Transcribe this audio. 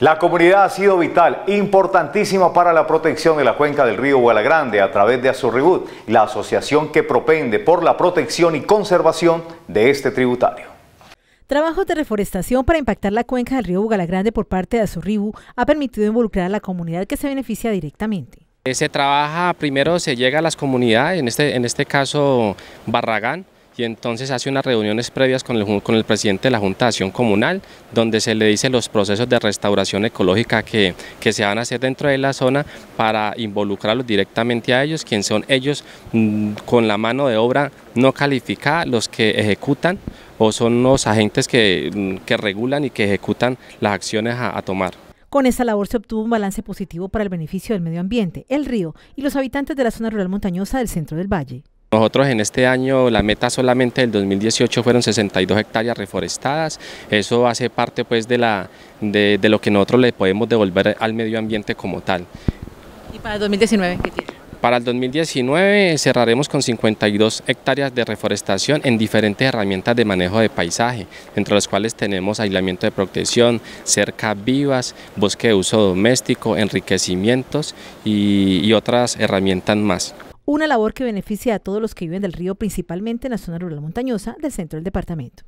La comunidad ha sido vital, importantísima para la protección de la cuenca del río Grande a través de Azurribut, la asociación que propende por la protección y conservación de este tributario. Trabajos de reforestación para impactar la cuenca del río Grande por parte de Azurribu ha permitido involucrar a la comunidad que se beneficia directamente. Eh, se trabaja, primero se llega a las comunidades, en este, en este caso Barragán, y entonces hace unas reuniones previas con el, presidente de la Junta de Acción Comunal, donde se le dice los procesos de restauración ecológica que, se van a hacer dentro de la zona para involucrarlos directamente a ellos, quienes son ellos mm, con la mano de obra no calificada, los que ejecutan o son los agentes mm, que, regulan y que ejecutan las acciones a, a tomar. Con esta labor se obtuvo un balance positivo para el beneficio del medio ambiente, el río y los habitantes de la zona rural montañosa del centro del valle. Nosotros en este año, la meta solamente del 2018 fueron 62 hectáreas reforestadas, eso hace parte pues de, lo que nosotros le podemos devolver al medio ambiente como tal. ¿Y para el 2019 qué tiene? Para el 2019 cerraremos con 52 hectáreas de reforestación en diferentes herramientas de manejo de paisaje, entre las cuales tenemos aislamiento de protección, cerca vivas, bosque de uso doméstico, enriquecimientos y otras herramientas más una labor que beneficia a todos los que viven del río, principalmente en la zona rural montañosa del centro del departamento.